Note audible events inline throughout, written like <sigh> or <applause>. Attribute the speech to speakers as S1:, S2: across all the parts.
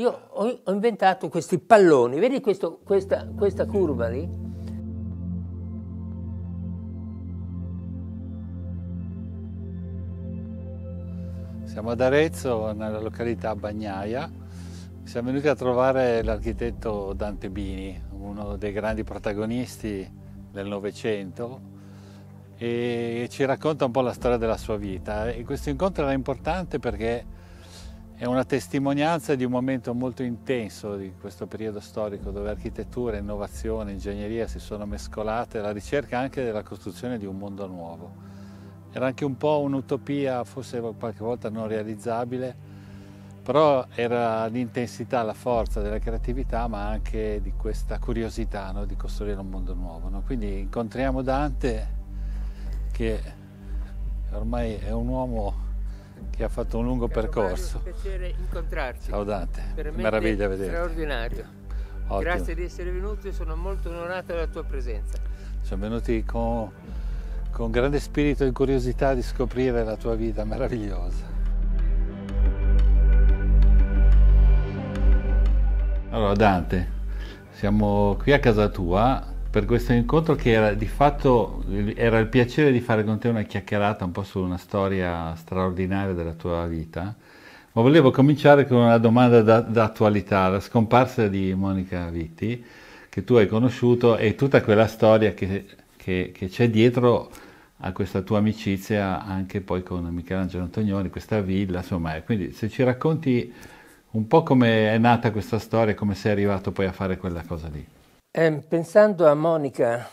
S1: io ho, ho inventato questi palloni, vedi questo, questa, questa curva lì?
S2: Siamo ad Arezzo, nella località Bagnaia. Siamo venuti a trovare l'architetto Dante Bini, uno dei grandi protagonisti del Novecento, e ci racconta un po' la storia della sua vita. E questo incontro era importante perché è una testimonianza di un momento molto intenso di questo periodo storico dove architettura, innovazione, ingegneria si sono mescolate alla ricerca anche della costruzione di un mondo nuovo. Era anche un po' un'utopia, forse qualche volta non realizzabile, però era l'intensità, la forza della creatività, ma anche di questa curiosità no? di costruire un mondo nuovo. No? Quindi incontriamo Dante che ormai è un uomo che ha fatto un lungo Caro percorso.
S1: è un piacere incontrarci. Ciao Dante, Veramente meraviglia vedere. Straordinario. Ottimo. Grazie di essere venuto e sono molto onorato della tua presenza.
S2: Siamo venuti con, con grande spirito e curiosità di scoprire la tua vita meravigliosa. Allora Dante, siamo qui a casa tua per questo incontro che era di fatto era il piacere di fare con te una chiacchierata un po' su una storia straordinaria della tua vita. Ma volevo cominciare con una domanda d'attualità, la scomparsa di Monica Vitti, che tu hai conosciuto e tutta quella storia che, che, che c'è dietro a questa tua amicizia anche poi con Michelangelo Antonioni, questa villa, insomma. Quindi se ci racconti un po' come è nata questa storia e come sei arrivato poi a fare quella cosa lì.
S1: Eh, pensando a Monica,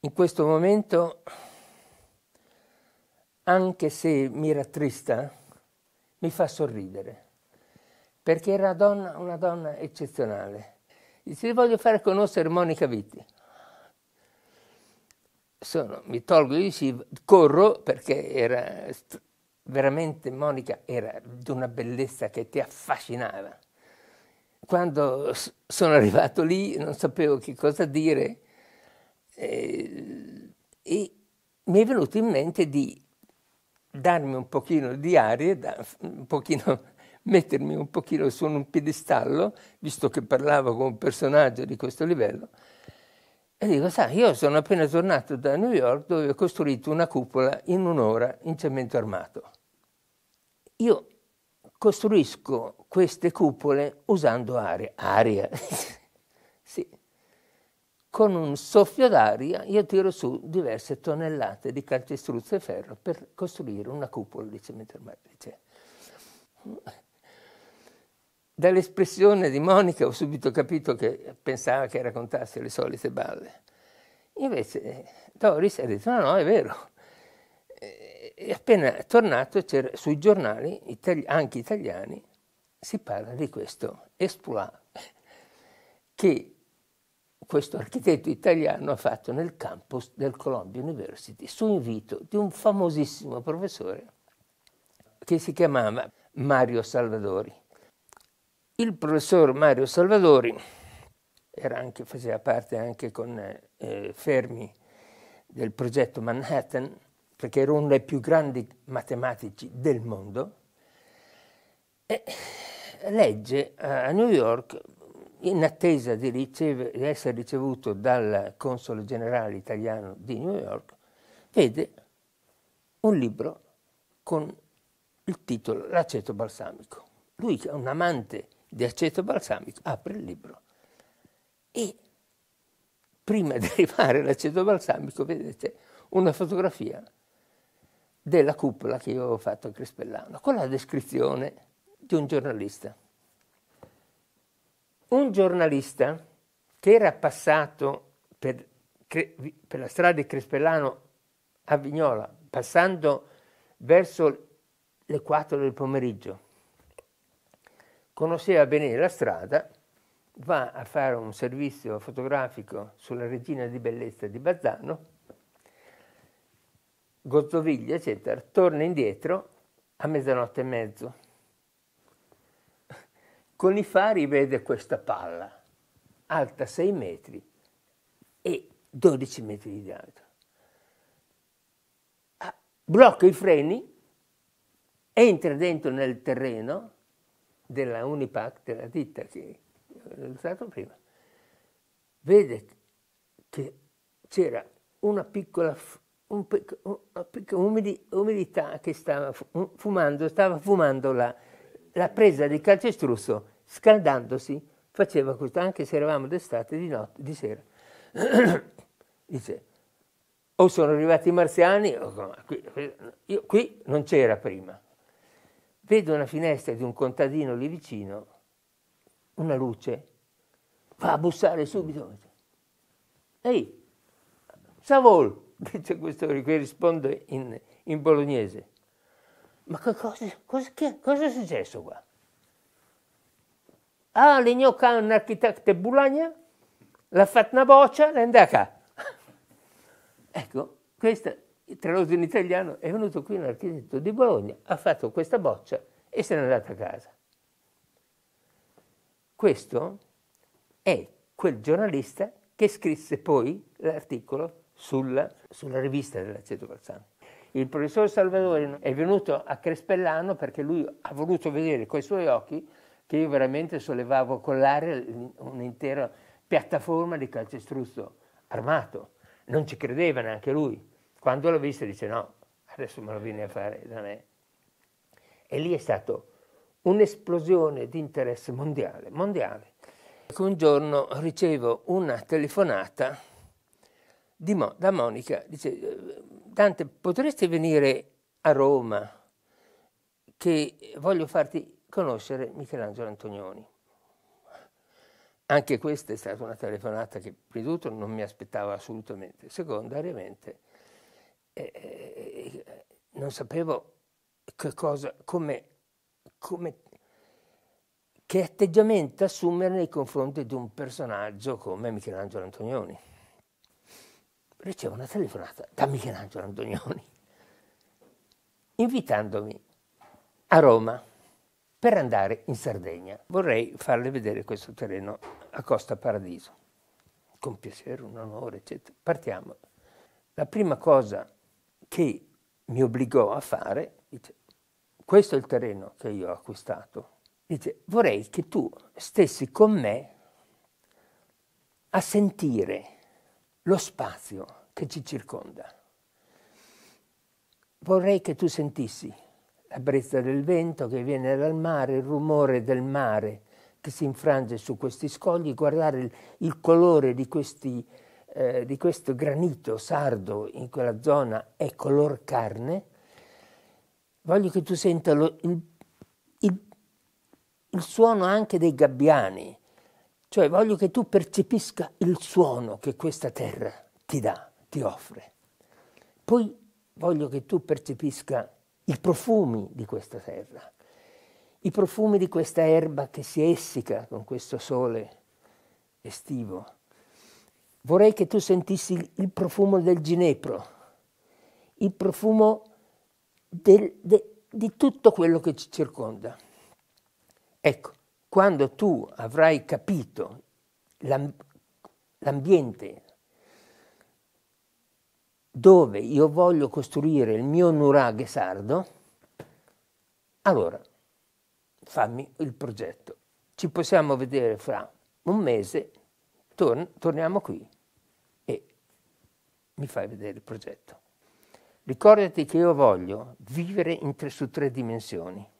S1: in questo momento, anche se mi rattrista, mi fa sorridere, perché era una donna, una donna eccezionale. Dice, voglio fare conoscere Monica Vitti. Sono, mi tolgo i cibo, corro perché era veramente Monica era di una bellezza che ti affascinava quando sono arrivato lì non sapevo che cosa dire eh, e mi è venuto in mente di darmi un pochino di aria, da, un pochino, <laughs> mettermi un pochino su un piedistallo, visto che parlavo con un personaggio di questo livello, e dico, sai, io sono appena tornato da New York dove ho costruito una cupola in un'ora in cemento armato. Io costruisco queste cupole usando aria. Aria? <laughs> sì. Con un soffio d'aria io tiro su diverse tonnellate di calcestruzzo e ferro per costruire una cupola di cemento armato. Cioè. Dall'espressione di Monica ho subito capito che pensava che raccontasse le solite balle. Invece Doris ha detto no, no, è vero, e appena tornato sui giornali, itali- anche italiani, si parla di questo exploit che questo architetto italiano ha fatto nel campus del Columbia University su invito di un famosissimo professore che si chiamava Mario Salvadori. Il professor Mario Salvadori anche, faceva parte anche con eh, Fermi del progetto Manhattan perché era uno dei più grandi matematici del mondo, e legge eh, a New York, in attesa di, riceve, di essere ricevuto dal console generale italiano di New York, vede un libro con il titolo L'aceto balsamico. Lui che è un amante di aceto balsamico apre il libro e prima di <laughs> arrivare all'aceto balsamico vedete una fotografia della cupola che io avevo fatto a Crispellano, con la descrizione di un giornalista. Un giornalista che era passato per, per la strada di Crispellano a Vignola, passando verso le 4 del pomeriggio, conosceva bene la strada, va a fare un servizio fotografico sulla regina di bellezza di Bazzano Gozzoviglia, eccetera, torna indietro a mezzanotte e mezzo. Con i fari vede questa palla, alta 6 metri e 12 metri di diametro. Ah, blocca i freni, entra dentro nel terreno della Unipac, della ditta che ho illustrato prima, vede che c'era una piccola un, umidità che stava fumando, stava fumando la, la presa di calcestruzzo, scaldandosi, faceva questo, anche se eravamo d'estate, di notte, di sera. <coughs> Dice, o sono arrivati i marziani, o, qui, io, qui non c'era prima. Vedo una finestra di un contadino lì vicino, una luce, va a bussare subito. Ehi, Savol, dice questo che risponde in, in bolognese. Ma che cosa, cosa, che, cosa, è successo qua? Ah, l'ignoca un architetto di Bologna, l'ha fatta una boccia, l'è andata <laughs> Ecco, questa, tradotto in italiano, è venuto qui un architetto di Bologna, ha fatto questa boccia e se n'è andato a casa. Questo è quel giornalista che scrisse poi l'articolo sulla, sulla rivista dell'aceto calzano. Il professor Salvadori è venuto a Crespellano perché lui ha voluto vedere coi suoi occhi che io veramente sollevavo con l'aria un'intera piattaforma di calcestruzzo armato. Non ci credeva neanche lui. Quando l'ha vista dice no, adesso me lo vieni a fare da me. E lì è stata un'esplosione di interesse mondiale, mondiale. Un giorno ricevo una telefonata Mo- da Monica, dice, Dante, potresti venire a Roma che voglio farti conoscere Michelangelo Antonioni. Anche questa è stata una telefonata che, prima di tutto, non mi aspettavo assolutamente. Secondariamente, eh, eh, non sapevo che cosa, come, come, che atteggiamento assumere nei confronti di un personaggio come Michelangelo Antonioni ricevo una telefonata da Michelangelo Antonioni <laughs> invitandomi a Roma per andare in Sardegna. Vorrei farle vedere questo terreno a Costa Paradiso. Con piacere, un onore, eccetera. Partiamo. La prima cosa che mi obbligò a fare, dice, questo è il terreno che io ho acquistato. Dice, vorrei che tu stessi con me a sentire lo spazio che ci circonda. Vorrei che tu sentissi la brezza del vento che viene dal mare, il rumore del mare che si infrange su questi scogli, guardare il, il colore di, questi, eh, di questo granito sardo in quella zona è color carne. Voglio che tu senta lo, il, il, il suono anche dei gabbiani, cioè voglio che tu percepisca il suono che questa terra ti dà, ti offre. Poi voglio che tu percepisca i profumi di questa terra, i profumi di questa erba che si essica con questo sole estivo. Vorrei che tu sentissi il profumo del ginepro, il profumo del, de, di tutto quello che ci circonda. Ecco, quando tu avrai capito l'ambiente dove io voglio costruire il mio nuraghe sardo, allora fammi il progetto. Ci possiamo vedere fra un mese, torn torniamo qui e mi fai vedere il progetto. Ricordati che io voglio vivere tre su tre dimensioni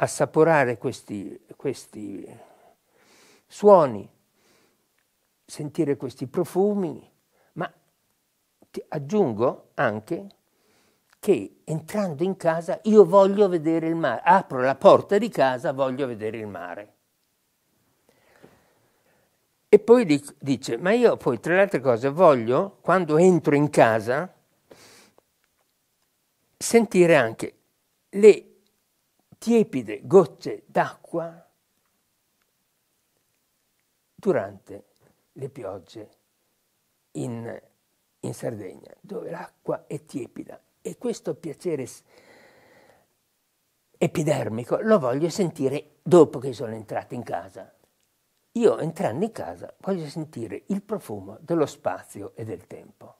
S1: assaporare questi, questi suoni, sentire questi profumi, ma ti aggiungo anche che entrando in casa io voglio vedere il mare, apro la porta di casa, voglio vedere il mare. E poi dice, ma io poi tra le altre cose voglio, quando entro in casa, sentire anche le tiepide gocce d'acqua durante le piogge in, in Sardegna, dove l'acqua è tiepida. E questo piacere epidermico lo voglio sentire dopo che sono entrato in casa. Io entrando in casa voglio sentire il profumo dello spazio e del tempo.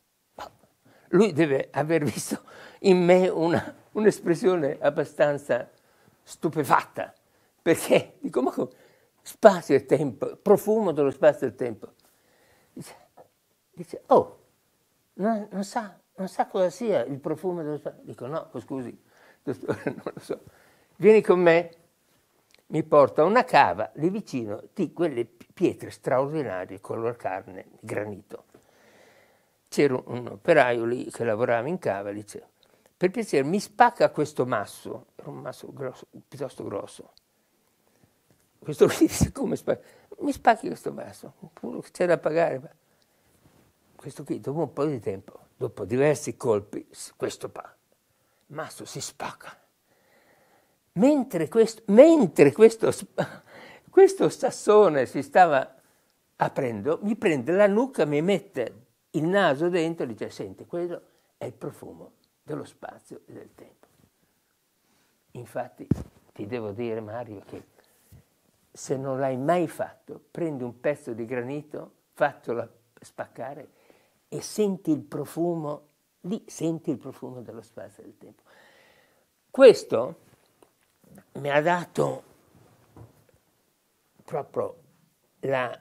S1: Lui deve aver visto in me una, un'espressione abbastanza stupefatta, perché dico, ma come? Spazio e tempo, profumo dello spazio e tempo. Dice, dice oh, non, non, sa, non, sa, cosa sia il profumo dello spazio. Dico, no, scusi, dottore, <laughs> non lo so. Vieni con me, mi porta una cava lì vicino di quelle pietre straordinarie color carne, granito. C'era un operaio lì che lavorava in cava, diceva, per piacere mi spacca questo masso, era un masso grosso, piuttosto grosso, questo qui dice <laughs> come spacca, mi spacchi questo masso, c'è da pagare. Questo qui dopo un po' di tempo, dopo diversi colpi, questo pa, masso si spacca. Mentre questo, mentre questo, <laughs> questo sassone si stava aprendo, mi prende la nuca, mi mette il naso dentro e dice, senti, quello è il profumo dello spazio e del tempo. Infatti ti devo dire Mario che se non l'hai mai fatto, prendi un pezzo di granito, fatelo spaccare e senti il profumo, lì senti il profumo dello spazio e del tempo. Questo mi ha dato proprio la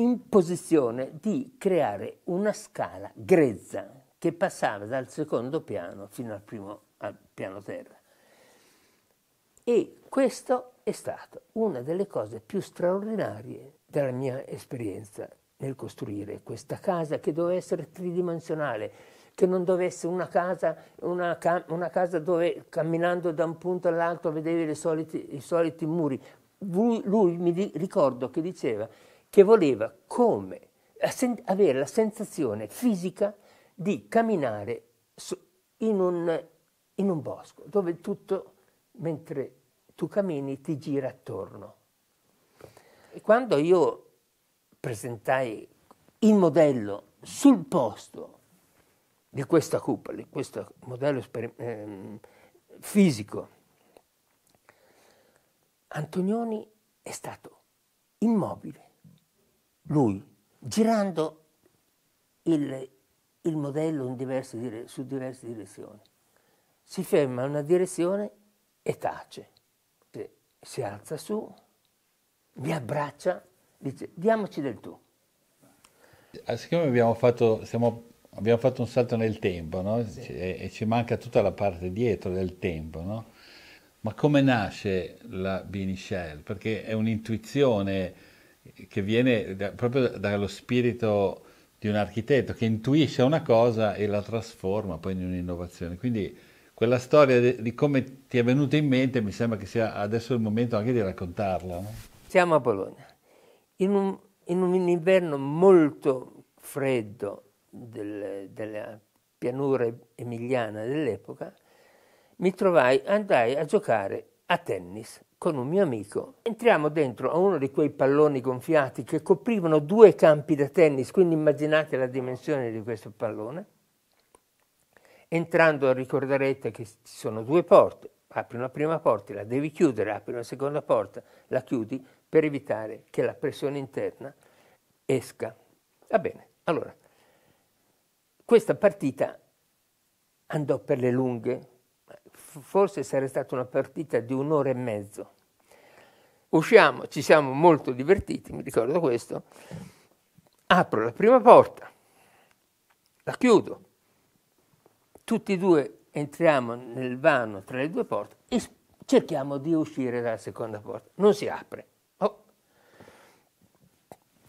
S1: in posizione di creare una scala grezza che passava dal secondo piano fino al primo al piano terra. E questo è stato una delle cose più straordinarie della mia esperienza nel costruire questa casa che doveva essere tridimensionale, che non dovesse una casa, una, una casa dove camminando da un punto all'altro vedevi solite, i soliti muri. Lui, lui mi di, ricordo che diceva che voleva come avere la sensazione fisica di camminare in un, in un bosco, dove tutto, mentre tu cammini, ti gira attorno. E quando io presentai il modello sul posto di questa cupola, di questo modello ehm, fisico, Antonioni è stato immobile lui, girando il, il modello diverse, su diverse direzioni. Si ferma in una direzione e tace. Si alza su, mi abbraccia, dice diamoci del tu.
S2: Ah, siccome abbiamo fatto, siamo, abbiamo fatto un salto nel tempo no? sì. e, e, ci manca tutta la parte dietro del tempo, no? ma come nasce la Binichel? Perché è un'intuizione che viene da, proprio dallo spirito di un architetto che intuisce una cosa e la trasforma poi in un'innovazione. Quindi quella storia di, di come ti è venuta in mente mi sembra che sia adesso il momento anche di raccontarla. No? Siamo a Bologna,
S1: in un, in un inverno molto freddo del, della pianura emiliana dell'epoca, mi trovai, andai a giocare a tennis con un mio amico. Entriamo dentro a uno di quei palloni gonfiati che coprivano due campi da tennis, quindi immaginate la dimensione di questo pallone. Entrando ricorderete che ci sono due porte, apri una prima porta, la devi chiudere, apri una seconda porta, la chiudi per evitare che la pressione interna esca. Va bene, allora, questa partita andò per le lunghe, forse sarebbe stata una partita di un'ora e mezzo. Usciamo, ci siamo molto divertiti, mi ricordo questo, apro la prima porta, la chiudo, tutti e due entriamo nel vano tra le due porte e cerchiamo di uscire dalla seconda porta, non si apre. Oh.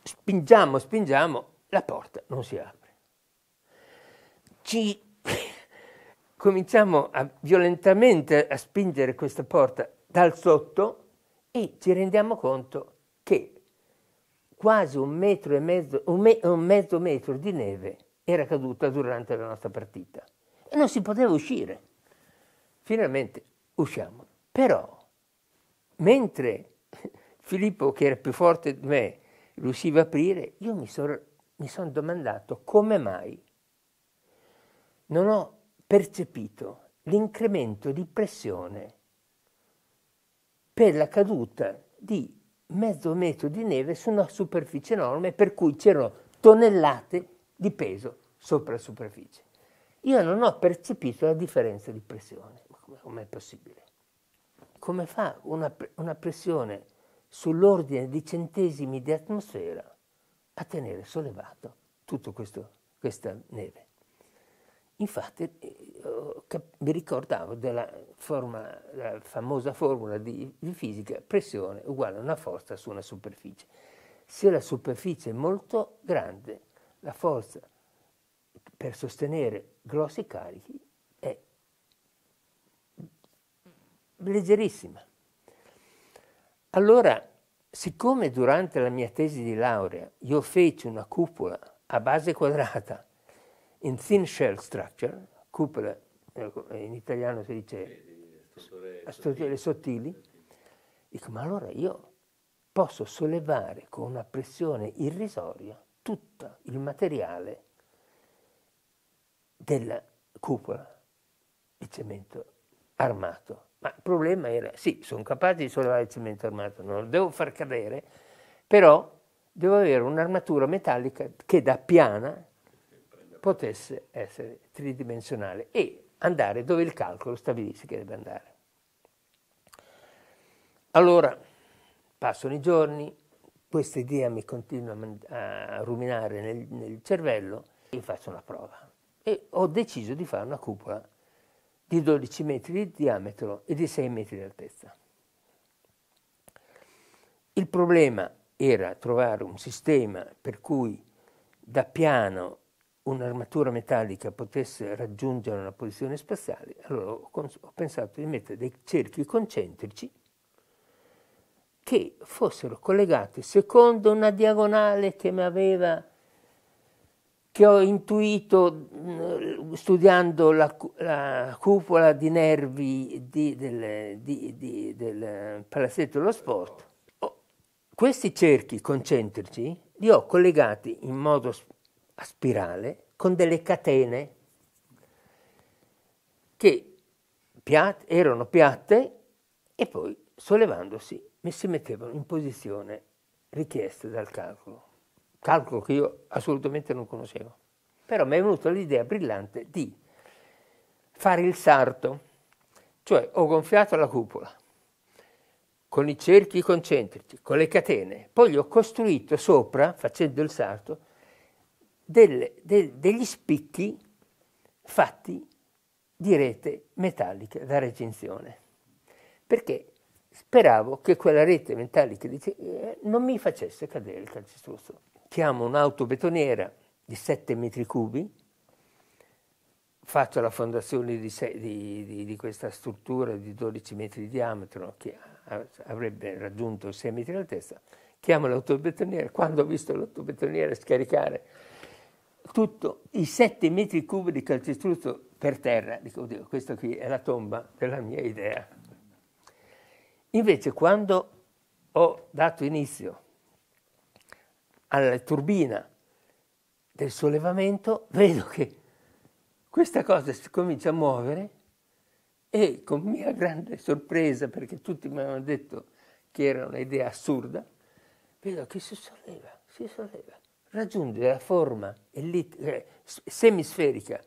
S1: Spingiamo, spingiamo, la porta non si apre. Ci cominciamo a, violentamente a spingere questa porta dal sotto e ci rendiamo conto che quasi un metro e mezzo, un, me, un mezzo metro di neve era caduta durante la nostra partita e non si poteva uscire. Finalmente usciamo. Però, mentre <laughs> Filippo, che era più forte di me, riusciva a aprire, io mi sono mi son domandato come mai non ho percepito l'incremento di pressione per la caduta di mezzo metro di neve su una superficie enorme per cui c'erano tonnellate di peso sopra la superficie. Io non ho percepito la differenza di pressione. Com'è possibile? Come fa una, una pressione sull'ordine di centesimi di atmosfera a tenere sollevato tutta questa neve? Infatti eh, mi ricordavo della, forma, famosa formula di, di fisica pressione uguale a una forza su una superficie. Se la superficie è molto grande, la forza per sostenere grossi carichi è leggerissima. Allora, siccome durante la mia tesi di laurea io feci una cupola a base quadrata in thin shell structure, cupola, ecco, in italiano si dice strutture sottili, dico ma allora io posso sollevare con una pressione irrisoria tutto il materiale della cupola di cemento armato. Ma il problema era, sì, sono capace di sollevare il cemento armato, non lo devo far cadere, però devo avere un'armatura metallica che da piana potesse essere tridimensionale e andare dove il calcolo stabilisce che deve andare. Allora, passano i giorni, questa idea mi continua a ruminare nel, nel cervello, io faccio una prova e ho deciso di fare una cupola di 12 metri di diametro e di 6 metri di altezza. Il problema era trovare un sistema per cui da piano un'armatura metallica potesse raggiungere una posizione spaziale, allora ho, cons- ho pensato di mettere dei cerchi concentrici che fossero collegati secondo una diagonale che mi aveva che ho intuito studiando la, la cupola di nervi di, del, di, di, del, palazzetto dello sport. Questi cerchi concentrici li ho collegati in modo a spirale con delle catene che piatte, erano piatte e poi sollevandosi si mettevano in posizione richiesta dal calcolo, calcolo che io assolutamente non conoscevo. Però mi è venuta l'idea brillante di fare il sarto, cioè ho gonfiato la cupola con i cerchi concentrici, con le catene, poi gli ho costruito sopra, facendo il sarto, del, de, degli spicchi fatti di rete metallica da recinzione, perché speravo che quella rete metallica eh, non mi facesse cadere il calcestruzzo. Chiamo un'autobetoniera di 7 metri cubi, faccio la fondazione di, di, di, di, questa struttura di 12 metri di diametro che avrebbe raggiunto 6 metri di altezza, chiamo l'autobetoniera, quando ho visto l'autobetoniera scaricare tutto i sette metri cubi di calcestruzzo per terra. Dico, oddio, questa qui è la tomba della mia idea. Invece quando ho dato inizio alla turbina del sollevamento, vedo che questa cosa si comincia a muovere e con mia grande sorpresa, perché tutti mi hanno detto che era un'idea assurda, vedo che si solleva, si solleva raggiunge la forma eh, semisferica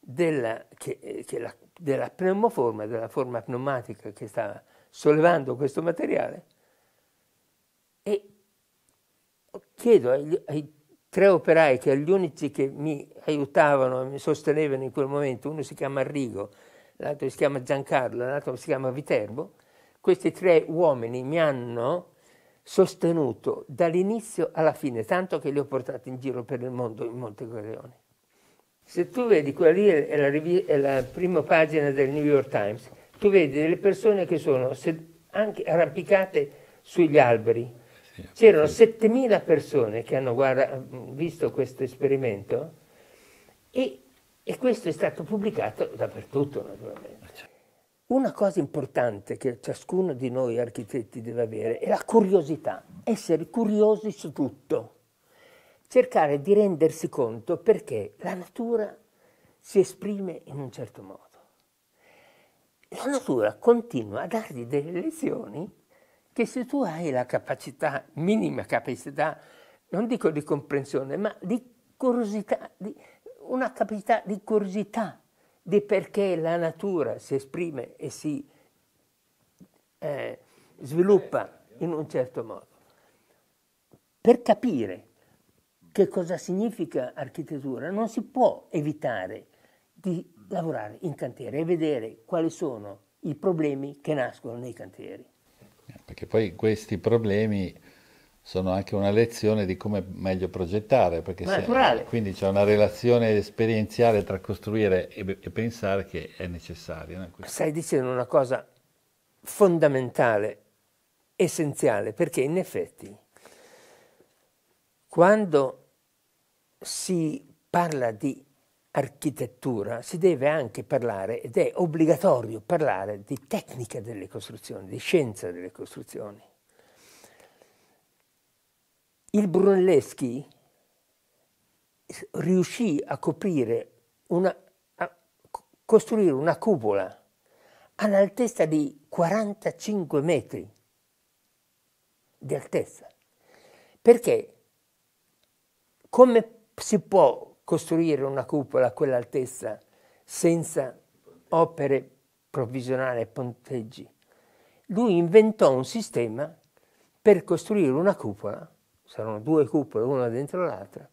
S1: della, che, eh, che la, della pneumoforma, della forma pneumatica che sta sollevando questo materiale e chiedo ai, ai tre operai che gli unici che mi aiutavano e mi sostenevano in quel momento, uno si chiama Arrigo, l'altro si chiama Giancarlo, l'altro si chiama Viterbo, questi tre uomini mi hanno sostenuto dall'inizio alla fine, tanto che li ho portati in giro per il mondo in Monte Corleone. Se tu vedi, quella lì è la, è la, prima pagina del New York Times, tu vedi delle persone che sono anche arrampicate sugli alberi. C'erano 7.000 persone che hanno guarda, visto questo esperimento e, e questo è stato pubblicato dappertutto naturalmente. Ah, certo. Una cosa importante che ciascuno di noi architetti deve avere è la curiosità, essere curiosi su tutto, cercare di rendersi conto perché la natura si esprime in un certo modo. La natura continua a dargli delle lezioni che se tu hai la capacità, minima capacità, non dico di comprensione, ma di curiosità, di, una capacità di curiosità di perché la natura si esprime e si eh, sviluppa in un certo modo. Per capire che cosa significa architettura non si può evitare di lavorare in cantiere e vedere quali sono i problemi che nascono nei cantieri.
S2: Perché poi questi problemi sono anche una lezione di come meglio progettare, perché se, quindi c'è una relazione esperienziale tra costruire e, e pensare che è necessaria. No? Stai dicendo una
S1: cosa fondamentale, essenziale, perché in effetti quando si parla di architettura si deve anche parlare, ed è obbligatorio parlare, di tecnica delle costruzioni, di scienza delle costruzioni il Brunelleschi riuscì a coprire una, a costruire una cupola all'altezza di 45 metri di altezza. Perché come si può costruire una cupola a quell'altezza senza opere provvisionali e ponteggi? Lui inventò un sistema per costruire una cupola saranno due cupole, una dentro l'altra,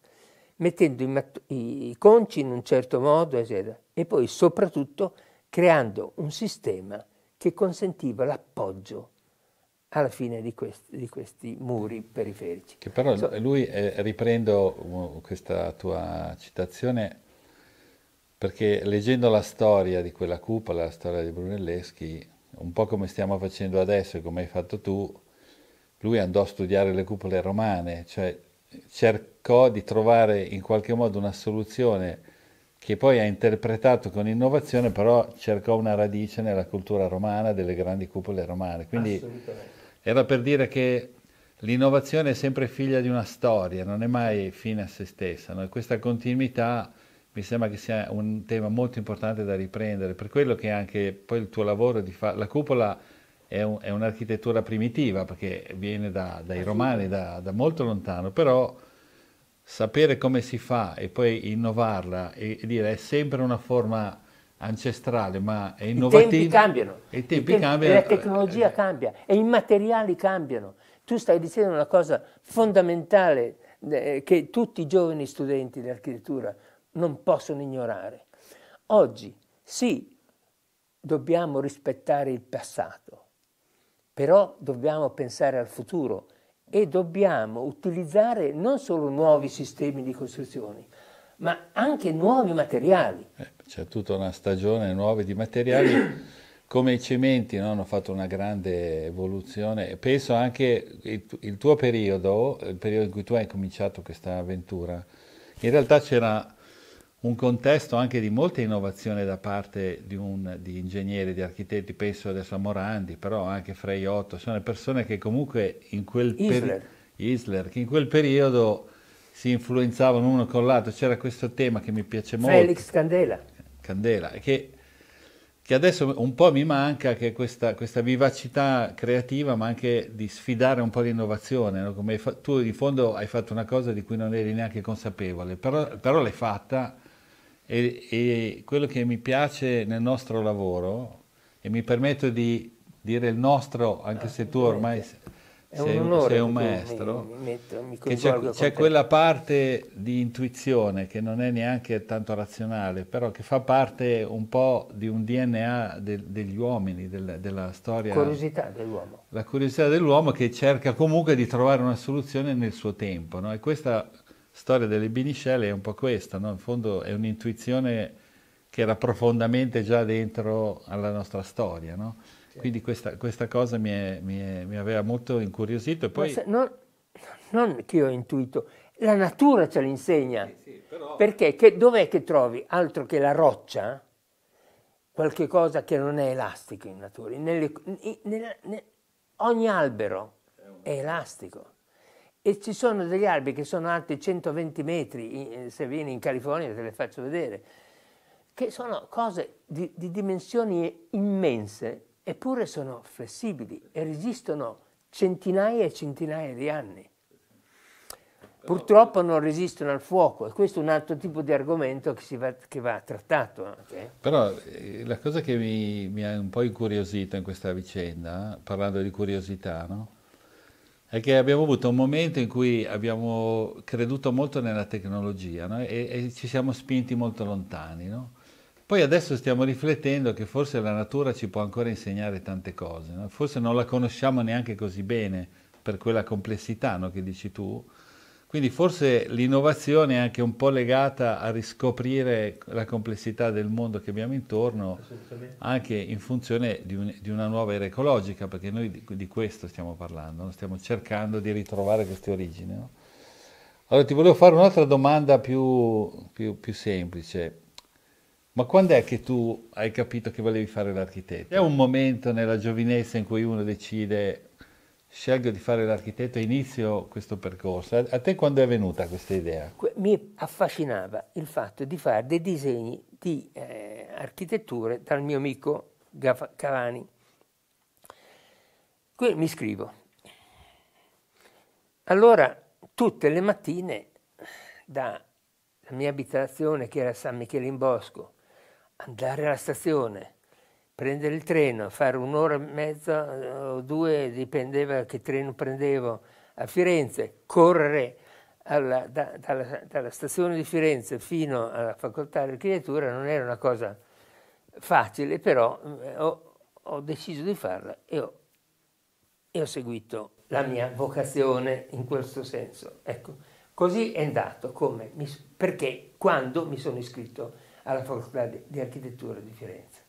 S1: mettendo i, i, conci in un certo modo, eccetera, e poi soprattutto creando un sistema che consentiva l'appoggio alla fine di questi, di questi muri periferici. Che però so,
S2: lui, eh, riprendo uh, questa tua citazione, perché leggendo la storia di quella cupola, la storia di Brunelleschi, un po' come stiamo facendo adesso e come hai fatto tu, lui andò a studiare le cupole romane, cioè cercò di trovare in qualche modo una soluzione che poi ha interpretato con innovazione, però cercò una radice nella cultura romana, delle grandi cupole romane. Quindi era per dire che l'innovazione è sempre figlia di una storia, non è mai fine a se stessa. No? Questa continuità mi sembra che sia un tema molto importante da riprendere, per quello che anche poi il tuo lavoro di fare la cupola è, un, è un'architettura primitiva perché viene da, dai ah, romani, da, da, molto lontano, però sapere come si fa e poi innovarla e, e dire è sempre una forma ancestrale ma è innovativa. I tempi cambiano, I tempi tempi, cambiano. la
S1: tecnologia eh, eh, cambia e i materiali cambiano. Tu stai dicendo una cosa fondamentale eh, che tutti i giovani studenti di architettura non possono ignorare. Oggi sì, dobbiamo rispettare il passato, però dobbiamo pensare al futuro e dobbiamo utilizzare non solo nuovi sistemi di costruzioni, ma anche nuovi materiali. Eh,
S2: c'è tutta una stagione nuova di materiali. <clears throat> come i cementi no? hanno fatto una grande evoluzione. Penso anche il, il tuo periodo, il periodo in cui tu hai cominciato questa avventura, in realtà c'era un contesto anche di molta innovazione da parte di, un, di, ingegneri, di architetti, penso adesso a Morandi, però anche Freiotto, sono persone che comunque in quel, Isler. Per, Isler, in quel periodo si influenzavano uno con l'altro, c'era questo tema che mi piace molto. Felix Candela. Candela, che, che adesso un po' mi manca, che questa, questa, vivacità creativa, ma anche di sfidare un po' l'innovazione, no? come tu in fondo hai fatto una cosa di cui non eri neanche consapevole, però, però l'hai fatta e, e quello che mi piace nel nostro lavoro, e mi permetto di dire il nostro, anche ah, se tu ormai sei un, sei un, maestro, mi, mi metto, mi c'è, c'è quella parte di intuizione che non è neanche tanto razionale, però che fa parte un po' di un DNA de, degli uomini, del, della storia. Curiosità dell'uomo. La curiosità dell'uomo che cerca comunque di trovare una soluzione nel suo tempo, no? e questa storia delle Biniscelle è un po' questa, no? in fondo è un'intuizione che era profondamente già dentro alla nostra storia. No? Sì. Quindi questa, questa cosa mi, è, mi, è, mi, aveva molto incuriosito. E Poi... Se,
S1: non, non, che io ho intuito, la natura ce l'insegna. Sì, sì, però... Perché che, dov'è che trovi altro che la roccia? Qualche cosa che non è elastico in natura. Nelle, nella, nella, ogni albero è elastico e ci sono degli alberi che sono alti 120 metri, eh, se vieni in California te le faccio vedere, che sono cose di, di dimensioni immense, eppure sono flessibili e resistono centinaia e centinaia di anni. Purtroppo non resistono al fuoco, e questo è un altro tipo di argomento che, va, che va, trattato. Anche.
S2: Però eh, la cosa che mi ha un po' incuriosito in questa vicenda, parlando di curiosità, no? è che abbiamo avuto un momento in cui abbiamo creduto molto nella tecnologia no? e, e, ci siamo spinti molto lontani. No? Poi adesso stiamo riflettendo che forse la natura ci può ancora insegnare tante cose, no? forse non la conosciamo neanche così bene per quella complessità che dici tu, quindi forse l'innovazione è anche un po' legata a riscoprire la complessità del mondo che abbiamo intorno, anche in funzione di, un, di, una nuova era ecologica, perché noi di, di questo stiamo parlando, no? stiamo cercando di ritrovare queste origini. No? Allora ti volevo fare un'altra domanda più, più, più semplice. Ma quando è che tu hai capito che volevi fare l'architetto? È un momento nella giovinezza in cui uno decide scelgo di fare l'architetto e inizio questo percorso. A te quando è venuta questa idea?
S1: Mi affascinava il fatto di fare dei disegni di eh, architetture dal mio amico Cavani. Qui mi scrivo. Allora, tutte le mattine, dalla mia abitazione, che era San Michele in Bosco, andare alla stazione, prendere il treno, fare un'ora e mezza eh, o due, dipendeva che treno prendevo, a Firenze, correre alla, da, dalla, dalla, stazione di Firenze fino alla facoltà di architettura non era una cosa facile, però eh, ho, ho deciso di farla e ho, e ho, seguito la mia vocazione in questo senso. Ecco, così è andato, come, perché quando mi sono iscritto alla facoltà di architettura di Firenze.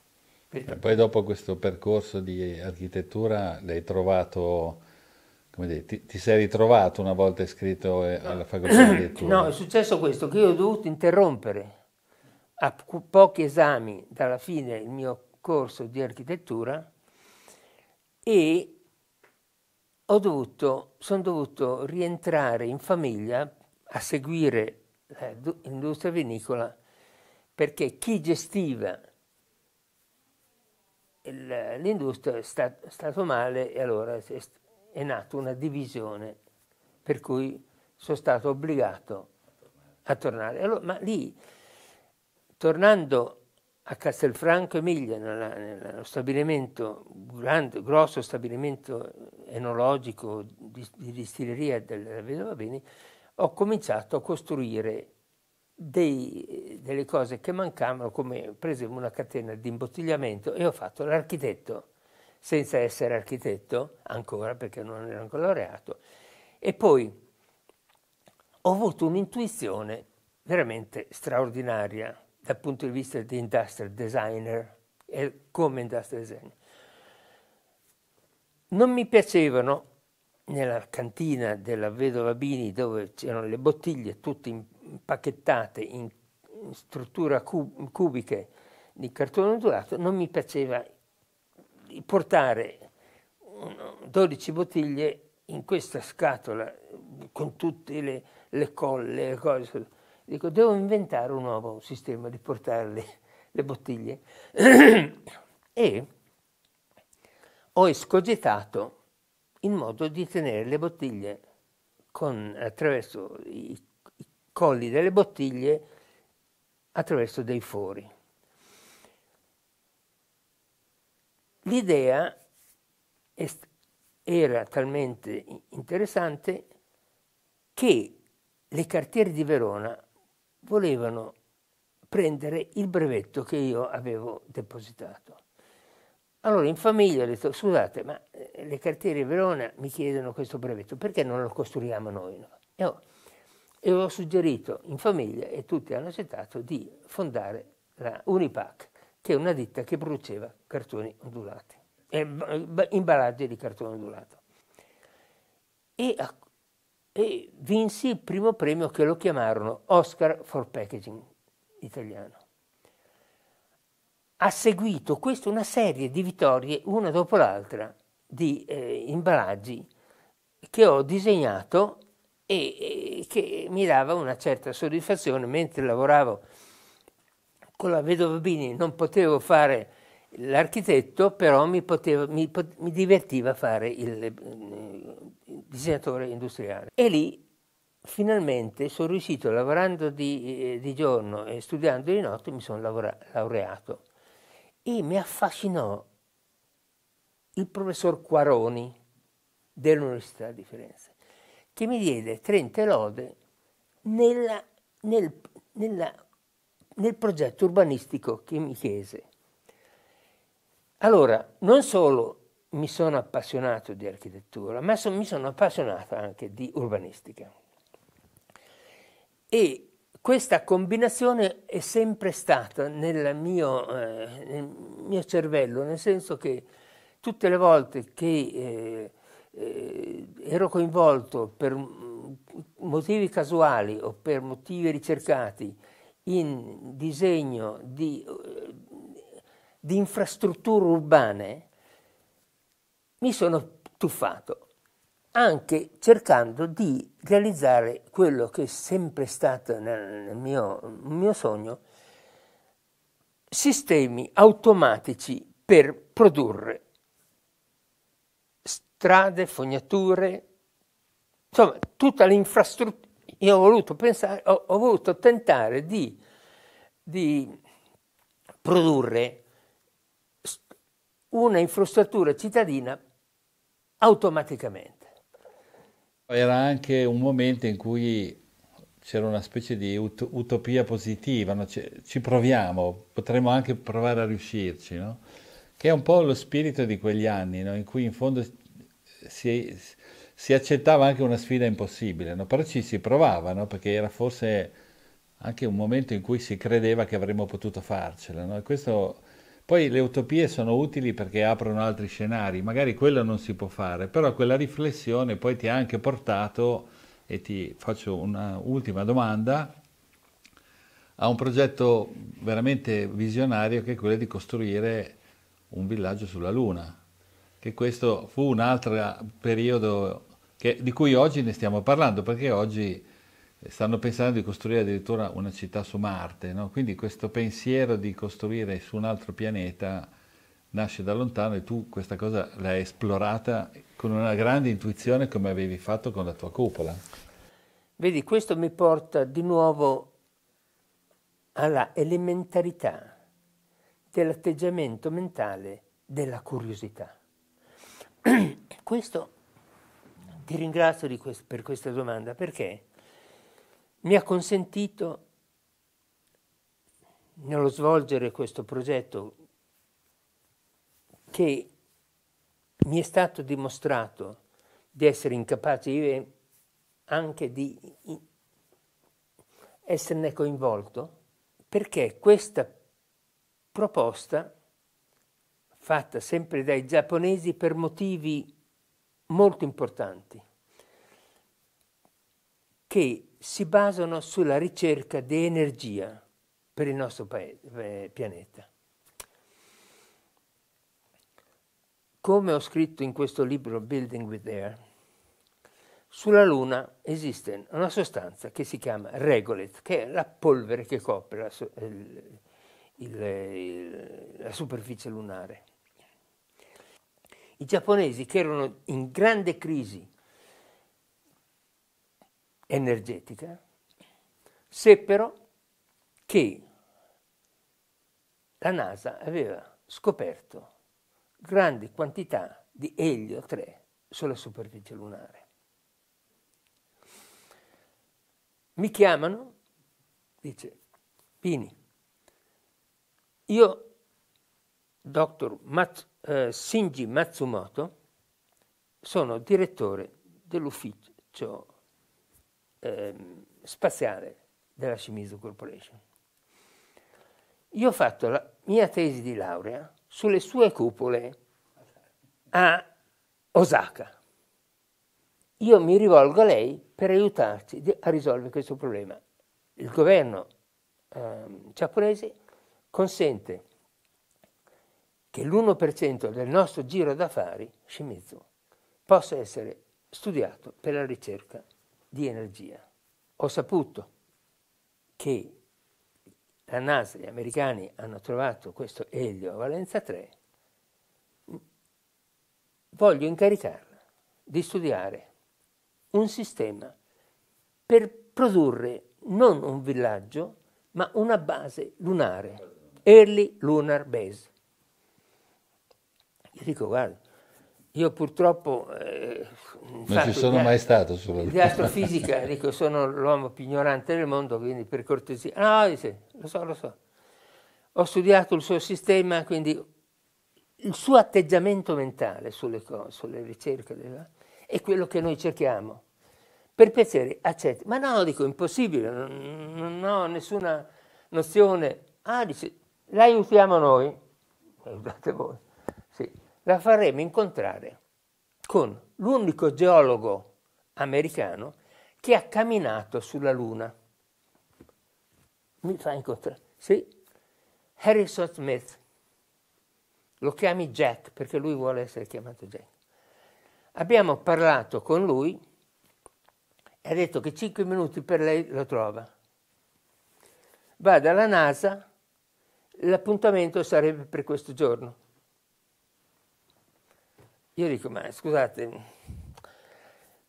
S2: E cioè, poi dopo questo percorso di architettura l'hai trovato, come dire, ti, ti sei ritrovato una volta iscritto eh, alla facoltà di lettura? No,
S1: è successo questo, che io ho dovuto interrompere a pochi esami dalla fine il mio corso di architettura e ho dovuto, sono dovuto rientrare in famiglia a seguire eh, l'industria vinicola perché chi gestiva l'industria è stat stato male e allora è nata una divisione per cui sono stato obbligato a tornare. Allora, ma lì, tornando a Castelfranco Emilia, nella, nello stabilimento, grande, grosso stabilimento enologico di, di distilleria della Vedova Beni, ho cominciato a costruire dei, delle cose che mancavano, come per una catena di imbottigliamento, e ho fatto l'architetto, senza essere architetto ancora, perché non ero ancora laureato. E poi ho avuto un'intuizione veramente straordinaria dal punto di vista di industrial designer e come industrial designer. Non mi piacevano nella cantina della vedova Bini dove c'erano le bottiglie tutte pacchettate in struttura cub cubiche di cartone ondulato, non mi piaceva portare 12 bottiglie in questa scatola con tutte le, le colle, le cose. Dico, devo inventare un nuovo sistema di portare le, le bottiglie. <clears throat> e ho escogitato il modo di tenere le bottiglie con, attraverso i colli delle bottiglie attraverso dei fori. L'idea era talmente interessante che le cartiere di Verona volevano prendere il brevetto che io avevo depositato. Allora in famiglia ho detto, scusate, ma eh, le cartiere di Verona mi chiedono questo brevetto, perché non lo costruiamo noi? No? e ho suggerito in famiglia, e tutti hanno accettato, di fondare la Unipac, che è una ditta che produceva cartoni ondulati, eh, imballaggi di cartone ondulato. E, e vinsi il primo premio che lo chiamarono Oscar for Packaging italiano. Ha seguito questa una serie di vittorie, una dopo l'altra, di eh, imballaggi che ho disegnato e, che mi dava una certa soddisfazione mentre lavoravo con la vedova Bini non potevo fare l'architetto però mi, potevo, mi, mi divertiva fare il, eh, il, disegnatore industriale e lì finalmente sono riuscito lavorando di, eh, di giorno e studiando di notte mi sono lavora, laureato e mi affascinò il professor Quaroni dell'Università di Firenze che mi diede 30 lode nella, nel, nella, nel progetto urbanistico che mi chiese. Allora, non solo mi sono appassionato di architettura, ma so, mi sono appassionato anche di urbanistica. E questa combinazione è sempre stata nel mio, eh, nel mio cervello, nel senso che tutte le volte che eh, eh, ero coinvolto per motivi casuali o per motivi ricercati in disegno di, eh, di infrastrutture urbane, mi sono tuffato, anche cercando di realizzare quello che è sempre stato nel mio, mio sogno, sistemi automatici per produrre strade, fognature, insomma tutta l'infrastruttura. Io ho voluto, pensare, ho, ho voluto tentare di, di produrre una infrastruttura cittadina automaticamente.
S2: Era anche un momento in cui c'era una specie di ut utopia positiva, no? ci proviamo, potremmo anche provare a riuscirci, no? che è un po' lo spirito di quegli anni, no? in cui in fondo si, si, accettava anche una sfida impossibile, no? però ci si provava, no? perché era forse anche un momento in cui si credeva che avremmo potuto farcela. No? Questo, poi le utopie sono utili perché aprono altri scenari, magari quello non si può fare, però quella riflessione poi ti ha anche portato, e ti faccio un'ultima domanda, a un progetto veramente visionario che è quello di costruire un villaggio sulla Luna che questo fu un altro periodo che, di cui oggi ne stiamo parlando, perché oggi stanno pensando di costruire addirittura una città su Marte, no? quindi questo pensiero di costruire su un altro pianeta nasce da lontano e tu questa cosa l'hai esplorata con una grande intuizione come avevi fatto con la tua cupola.
S1: Vedi, questo mi porta di nuovo alla elementarità dell'atteggiamento mentale della curiosità. <clears throat> Questo ti ringrazio questo, per questa domanda perché mi ha consentito nello svolgere questo progetto che mi è stato dimostrato di essere incapace io anche di esserne coinvolto perché questa proposta fatta sempre dai giapponesi per motivi molto importanti, che si basano sulla ricerca di energia per il nostro paese, eh, pianeta. Come ho scritto in questo libro Building with Air, sulla Luna esiste una sostanza che si chiama regolith, che è la polvere che copre la, il, il, la superficie lunare i giapponesi che erano in grande crisi energetica seppero che la NASA aveva scoperto grandi quantità di elio 3 sulla superficie lunare. Mi chiamano, dice Pini, io, dottor Matt eh, Shinji Matsumoto, sono direttore dell'ufficio eh, spaziale della Shimizu Corporation. Io ho fatto la mia tesi di laurea sulle sue cupole a Osaka. Io mi rivolgo a lei per aiutarci a risolvere questo problema. Il governo eh, giapponese consente che l'1% del nostro giro d'affari, Shimizu, possa essere studiato per la ricerca di energia. Ho saputo che la NASA, gli americani hanno trovato questo elio a valenza 3, voglio incaricarla di studiare un sistema per produrre non un villaggio, ma una base lunare, Early Lunar Base dico, guarda, io purtroppo... Eh, non ci sono mai stato sulla Luna. Di astrofisica, <laughs> dico, sono l'uomo più ignorante del mondo, quindi per cortesia... No, dice, lo so, lo so. Ho studiato il suo sistema, quindi il suo atteggiamento mentale sulle cose, sulle ricerche, è quello che noi cerchiamo. Per piacere, accetti. Ma no, dico, impossibile, non, non ho nessuna nozione. Ah, dice, la aiutiamo noi, aiutate voi la faremo incontrare con l'unico geologo americano che ha camminato sulla Luna. Mi fa incontrare, sì, Harrison Smith. Lo chiami Jack perché lui vuole essere chiamato Jack. Abbiamo parlato con lui e ha detto che 5 minuti per lei lo trova. Vada alla NASA, l'appuntamento sarebbe per questo giorno. Io dico, ma scusate,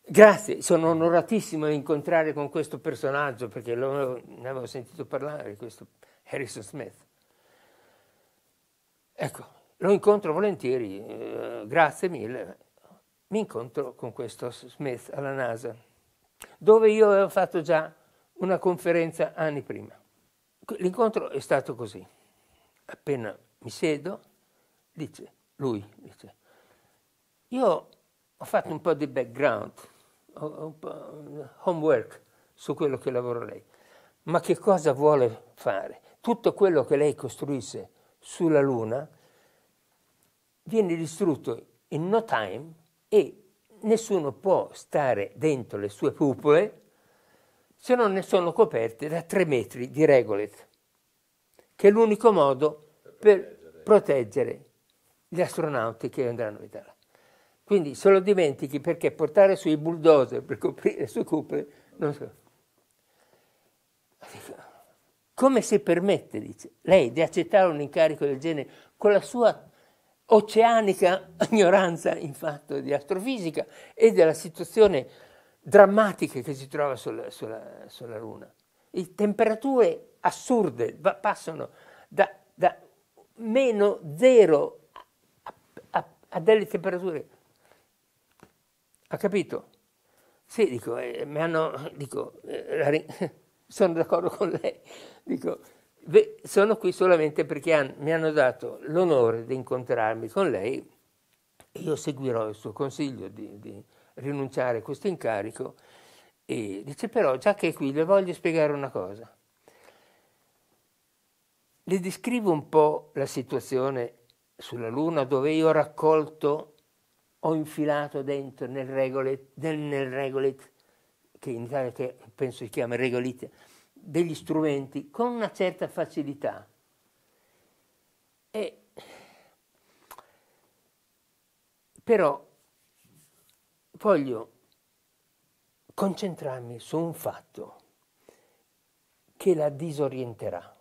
S1: grazie, sono onoratissimo di incontrare con questo personaggio perché lo, ne avevo sentito parlare, questo Harrison Smith. Ecco, lo incontro volentieri, eh, grazie mille. Mi incontro con questo Smith alla NASA, dove io avevo fatto già una conferenza anni prima. L'incontro è stato così. Appena mi siedo, dice, lui dice, io ho fatto un po' di background, un po homework su quello che lavora lei, ma che cosa vuole fare? Tutto quello che lei costruisse sulla Luna viene distrutto in no time e nessuno può stare dentro le sue pupole se non ne sono coperte da tre metri di regolith, che è l'unico modo per proteggere gli astronauti che andranno in Italia. Quindi se lo dimentichi perché portare sui bulldozer per coprire su cupole, non so. Come si permette, dice, lei di accettare un incarico del genere con la sua oceanica ignoranza in fatto di astrofisica e della situazione drammatica che si trova sulla, sulla, sulla Luna. Le temperature assurde va, passano da, da, meno zero a, a, a delle temperature ha capito? Sì, dico, eh, hanno, dico eh, <laughs> sono d'accordo con lei. Dico, beh, sono qui solamente perché han, mi hanno dato l'onore di incontrarmi con lei e io seguirò il suo consiglio di, di rinunciare a questo incarico. E dice però, già che è qui, le voglio spiegare una cosa. Le descrivo un po' la situazione sulla Luna dove io ho raccolto ho infilato dentro nel regolet, nel, nel regolet che in Italia che penso si chiama regolit, degli strumenti con una certa facilità. E, però voglio concentrarmi su un fatto che la disorienterà.